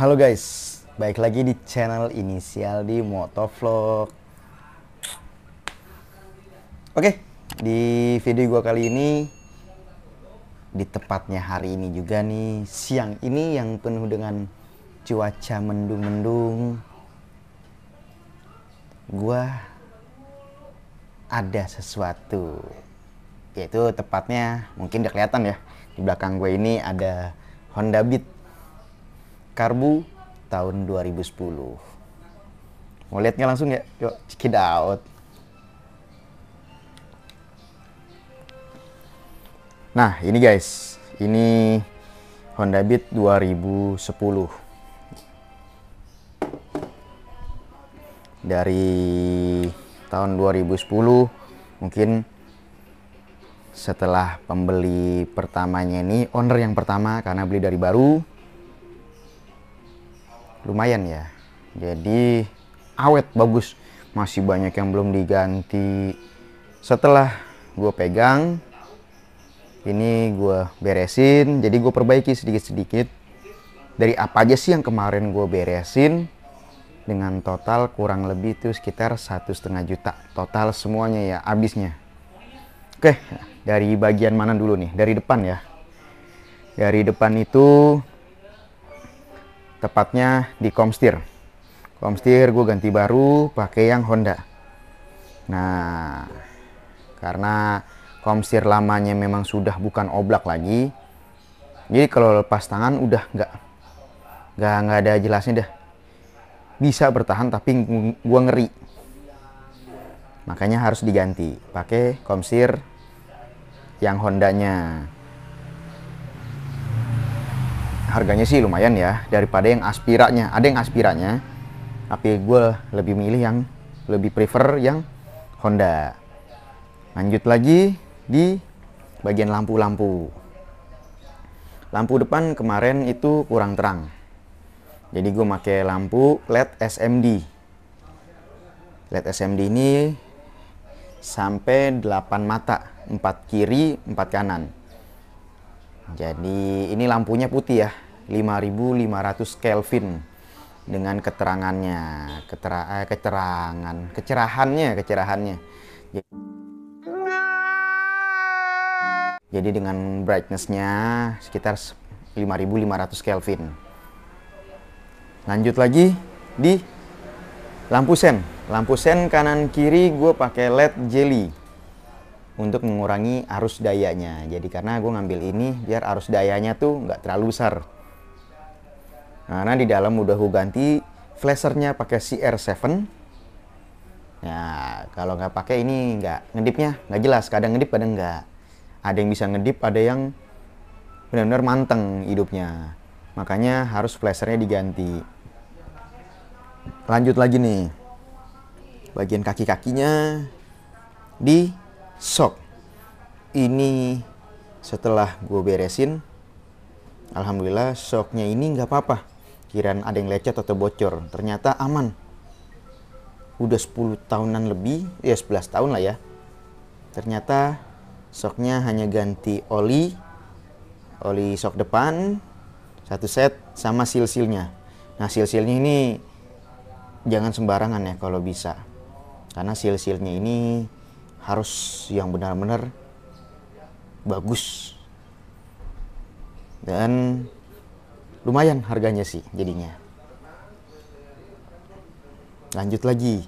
Halo guys, baik lagi di channel inisial di Motovlog. Oke, di video gua kali ini di tepatnya hari ini juga nih, siang ini yang penuh dengan cuaca mendung-mendung. Gua ada sesuatu. Yaitu tepatnya mungkin udah kelihatan ya, di belakang gue ini ada Honda Beat Karbu tahun 2010. Mau lihatnya langsung ya? Yuk, check it out. Nah, ini guys. Ini Honda Beat 2010. Dari tahun 2010 mungkin setelah pembeli pertamanya ini owner yang pertama karena beli dari baru lumayan ya jadi awet bagus masih banyak yang belum diganti setelah gue pegang ini gue beresin jadi gue perbaiki sedikit-sedikit dari apa aja sih yang kemarin gue beresin dengan total kurang lebih itu sekitar satu setengah juta total semuanya ya abisnya oke dari bagian mana dulu nih dari depan ya dari depan itu tepatnya di komstir komstir gue ganti baru pakai yang Honda nah karena komstir lamanya memang sudah bukan oblak lagi jadi kalau lepas tangan udah nggak nggak nggak ada jelasnya dah bisa bertahan tapi gue ngeri makanya harus diganti pakai komstir yang Hondanya harganya sih lumayan ya daripada yang aspiranya ada yang aspiranya tapi gue lebih milih yang lebih prefer yang Honda lanjut lagi di bagian lampu-lampu lampu depan kemarin itu kurang terang jadi gue pakai lampu LED SMD LED SMD ini sampai 8 mata 4 kiri 4 kanan jadi ini lampunya putih ya, 5500 Kelvin dengan keterangannya, ketera, eh, keterangan, kecerahannya, kecerahannya. Jadi, jadi dengan brightnessnya sekitar 5500 Kelvin. Lanjut lagi di lampu sen. Lampu sen kanan kiri gue pakai LED jelly untuk mengurangi arus dayanya. Jadi karena gue ngambil ini biar arus dayanya tuh nggak terlalu besar. Karena di dalam udah gue ganti flashernya pakai CR7. Ya kalau nggak pakai ini nggak ngedipnya nggak jelas. Kadang ngedip kadang nggak. Ada yang bisa ngedip, ada yang benar-benar manteng hidupnya. Makanya harus flashernya diganti. Lanjut lagi nih. Bagian kaki-kakinya di sok ini setelah gue beresin alhamdulillah soknya ini nggak apa-apa kiraan ada yang lecet atau bocor ternyata aman udah 10 tahunan lebih ya 11 tahun lah ya ternyata soknya hanya ganti oli oli sok depan satu set sama silsilnya nah silsilnya ini jangan sembarangan ya kalau bisa karena silsilnya ini harus yang benar-benar bagus dan lumayan harganya sih jadinya lanjut lagi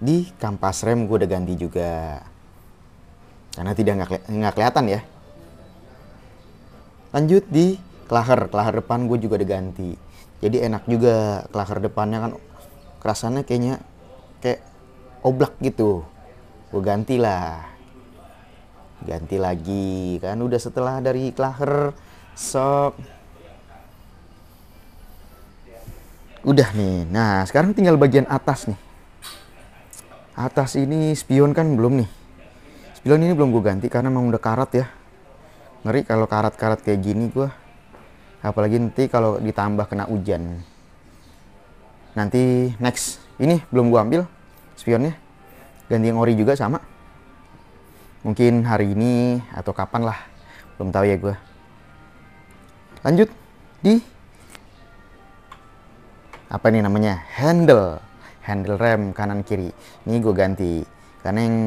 di kampas rem gue udah ganti juga karena tidak nggak kelihatan ya lanjut di klaher klaher depan gue juga udah ganti jadi enak juga klaher depannya kan kerasannya kayaknya kayak oblak gitu gue lah ganti lagi kan udah setelah dari klaher sok udah nih nah sekarang tinggal bagian atas nih atas ini spion kan belum nih spion ini belum gue ganti karena memang udah karat ya ngeri kalau karat-karat kayak gini gue apalagi nanti kalau ditambah kena hujan nanti next ini belum gue ambil spionnya ganti yang ori juga sama mungkin hari ini atau kapan lah belum tahu ya gue lanjut di apa ini namanya handle handle rem kanan kiri ini gue ganti karena yang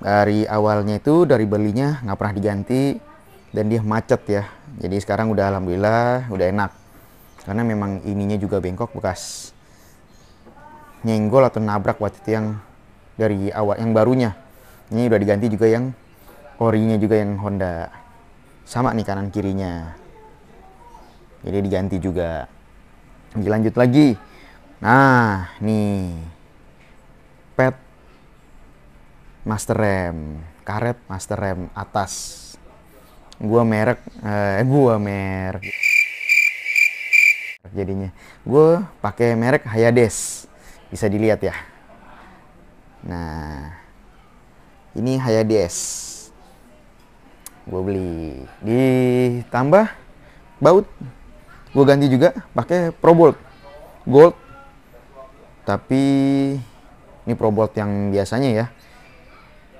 dari awalnya itu dari belinya nggak pernah diganti dan dia macet ya jadi sekarang udah alhamdulillah udah enak karena memang ininya juga bengkok bekas nyenggol atau nabrak waktu itu yang dari awak yang barunya ini udah diganti juga yang orinya juga yang Honda sama nih kanan kirinya jadi diganti juga dilanjut lagi nah nih pet master rem karet master rem atas gua merek eh gua merek jadinya gue pakai merek Hayades bisa dilihat ya Nah, ini Hayadi S. Gue beli. Ditambah baut. Gue ganti juga pakai Probolt. Gold. Tapi ini Probolt yang biasanya ya.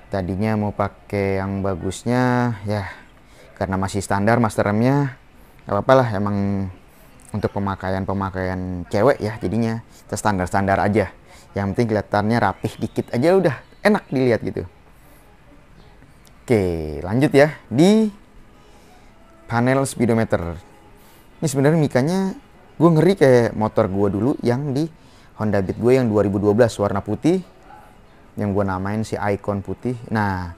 Tadinya mau pakai yang bagusnya ya karena masih standar master remnya gak apa-apa lah emang untuk pemakaian-pemakaian cewek ya jadinya standar-standar aja yang penting kelihatannya rapih dikit aja udah enak dilihat gitu oke lanjut ya di panel speedometer ini sebenarnya mikanya gue ngeri kayak motor gue dulu yang di Honda Beat gue yang 2012 warna putih yang gue namain si Icon putih nah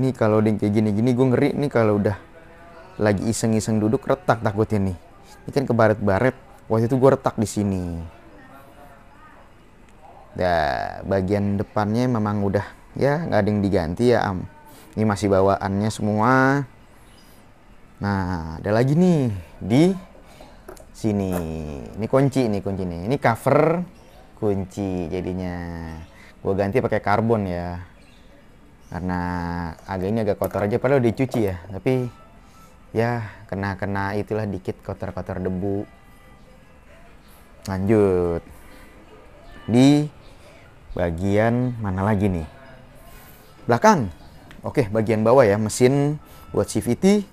ini kalau ding kayak gini-gini gue ngeri nih kalau udah lagi iseng-iseng duduk retak takutnya nih ini kan kebaret-baret waktu itu gue retak di sini Nah, bagian depannya memang udah ya nggak ada yang diganti ya am. Ini masih bawaannya semua. Nah, ada lagi nih di sini. Ini kunci nih kunci nih. Ini cover kunci jadinya. Gua ganti pakai karbon ya. Karena agak ini agak kotor aja padahal dicuci ya, tapi ya kena kena itulah dikit kotor-kotor debu. Lanjut. Di bagian mana lagi nih? Belakang. Oke, bagian bawah ya, mesin buat CVT.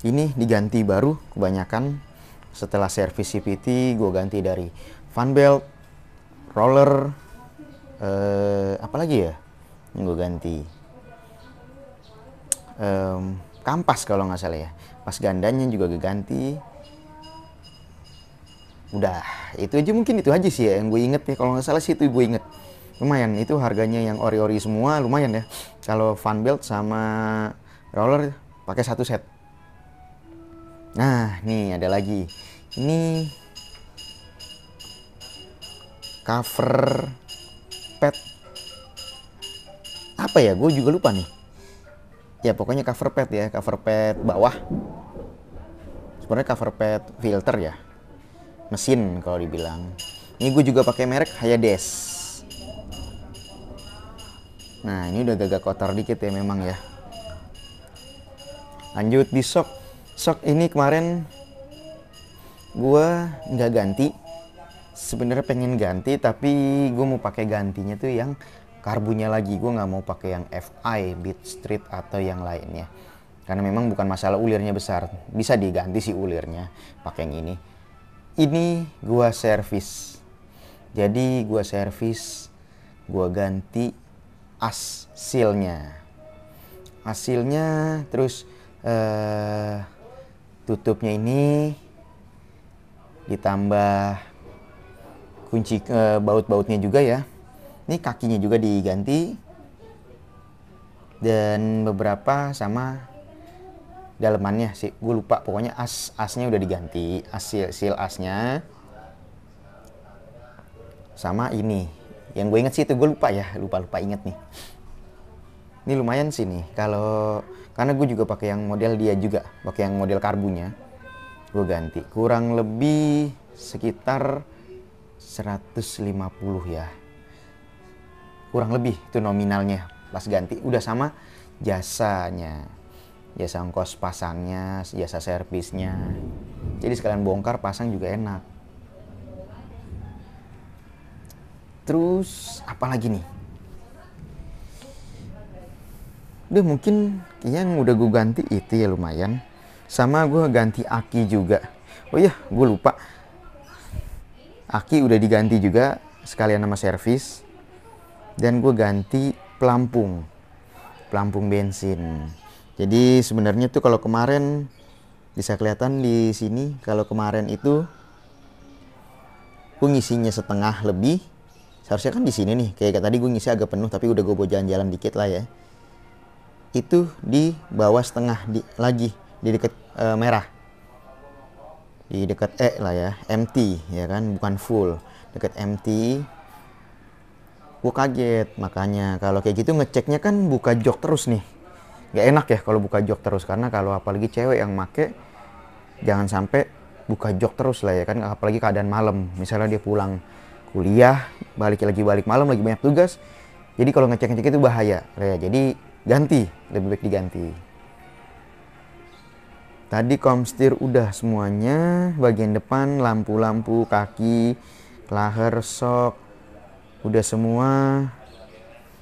Ini diganti baru kebanyakan setelah servis CVT gue ganti dari fan belt, roller, eh, apa lagi ya yang gue ganti? Um, kampas kalau nggak salah ya. Pas gandanya juga gue ganti. Udah, itu aja mungkin itu aja sih ya yang gue inget ya. Kalau nggak salah sih itu gue inget lumayan itu harganya yang ori-ori semua lumayan ya kalau fan belt sama roller pakai satu set nah nih ada lagi ini cover pet apa ya gue juga lupa nih ya pokoknya cover pad ya cover pad bawah sebenarnya cover pad filter ya mesin kalau dibilang ini gue juga pakai merek Hayades nah ini udah agak kotor dikit ya memang ya lanjut di sok sok ini kemarin gue nggak ganti sebenarnya pengen ganti tapi gue mau pakai gantinya tuh yang karbunya lagi gue nggak mau pakai yang FI Beat Street atau yang lainnya karena memang bukan masalah ulirnya besar bisa diganti sih ulirnya pakai yang ini ini gua servis jadi gua servis gua ganti asilnya hasilnya terus eh, tutupnya ini ditambah kunci eh, baut-bautnya juga ya ini kakinya juga diganti dan beberapa sama dalemannya sih gue lupa pokoknya as asnya udah diganti as seal, seal asnya sama ini yang gue inget sih itu gue lupa ya, lupa-lupa inget nih. Ini lumayan sih nih, kalau karena gue juga pakai yang model dia juga, pakai yang model karbunya. Gue ganti kurang lebih sekitar 150 ya. Kurang lebih itu nominalnya pas ganti udah sama jasanya. Jasa ongkos pasangnya, jasa servisnya. Jadi sekalian bongkar pasang juga enak. Terus apa lagi nih? Udah mungkin yang udah gue ganti itu ya lumayan. Sama gue ganti Aki juga. Oh iya, gue lupa. Aki udah diganti juga sekalian nama servis. Dan gue ganti pelampung. Pelampung bensin. Jadi sebenarnya tuh kalau kemarin bisa kelihatan di sini kalau kemarin itu pengisinya setengah lebih seharusnya kan di sini nih kayak tadi gue ngisi agak penuh tapi udah gue bawa jalan-jalan dikit lah ya itu di bawah setengah di, lagi di dekat e, eh, merah di dekat E lah ya MT ya kan bukan full deket MT gue kaget makanya kalau kayak gitu ngeceknya kan buka jok terus nih gak enak ya kalau buka jok terus karena kalau apalagi cewek yang make jangan sampai buka jok terus lah ya kan apalagi keadaan malam misalnya dia pulang kuliah balik lagi balik malam lagi banyak tugas jadi kalau ngecek ngecek itu bahaya nah, ya jadi ganti lebih baik diganti tadi komstir udah semuanya bagian depan lampu-lampu kaki laher sok udah semua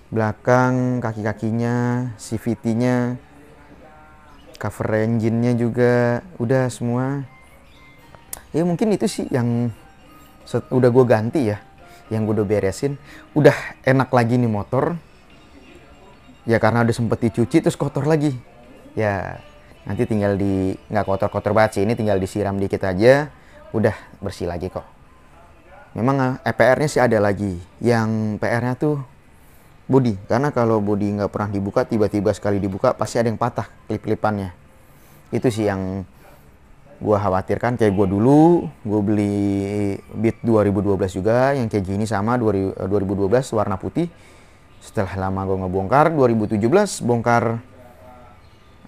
belakang kaki-kakinya CVT-nya cover engine-nya juga udah semua ya mungkin itu sih yang udah gue ganti ya yang gue udah beresin udah enak lagi nih motor ya karena udah sempet dicuci terus kotor lagi ya nanti tinggal di nggak kotor-kotor banget sih ini tinggal disiram dikit aja udah bersih lagi kok memang EPR-nya eh, sih ada lagi yang PR-nya tuh body karena kalau body nggak pernah dibuka tiba-tiba sekali dibuka pasti ada yang patah klip-klipannya itu sih yang gue khawatirkan kayak gue hmm. dulu gue beli bit 2012 juga yang kayak gini sama 2012 eh, warna putih setelah lama gue ngebongkar 2017 bongkar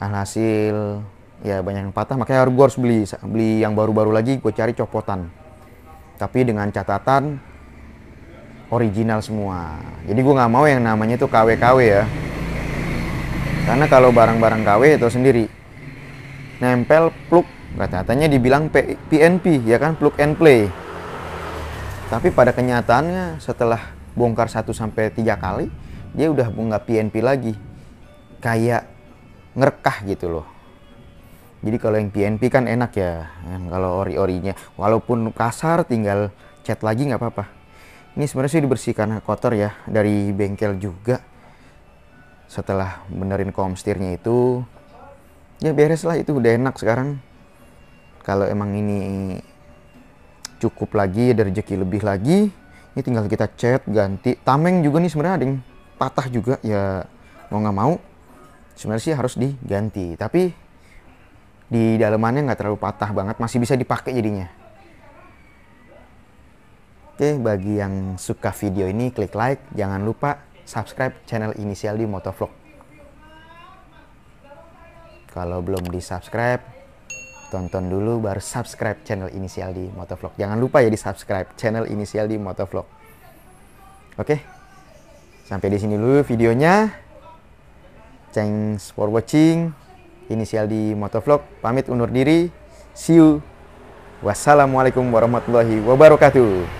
alhasil ya banyak yang patah makanya harus gue harus beli beli yang baru-baru lagi gue cari copotan tapi dengan catatan original semua jadi gue nggak mau yang namanya itu KW-KW ya karena kalau barang-barang KW itu sendiri nempel pluk katanya dibilang PNP, ya kan, plug and play. Tapi pada kenyataannya setelah bongkar 1 sampai 3 kali, dia udah nggak PNP lagi. Kayak ngerkah gitu loh. Jadi kalau yang PNP kan enak ya, ya, kalau ori-orinya. Walaupun kasar tinggal cat lagi nggak apa-apa. Ini sebenarnya sih dibersihkan kotor ya dari bengkel juga. Setelah benerin komstirnya itu, ya beres lah itu udah enak sekarang kalau emang ini cukup lagi ada rezeki lebih lagi ini tinggal kita cat ganti tameng juga nih sebenarnya ada yang patah juga ya mau nggak mau sebenarnya sih harus diganti tapi di dalamannya nggak terlalu patah banget masih bisa dipakai jadinya Oke, bagi yang suka video ini klik like, jangan lupa subscribe channel inisial di Motovlog. Kalau belum di subscribe, Tonton dulu baru subscribe channel inisial di Motovlog. Jangan lupa ya di subscribe channel inisial di Motovlog. Oke, sampai di sini dulu videonya. Thanks for watching. Inisial di Motovlog. Pamit undur diri. See you. Wassalamualaikum warahmatullahi wabarakatuh.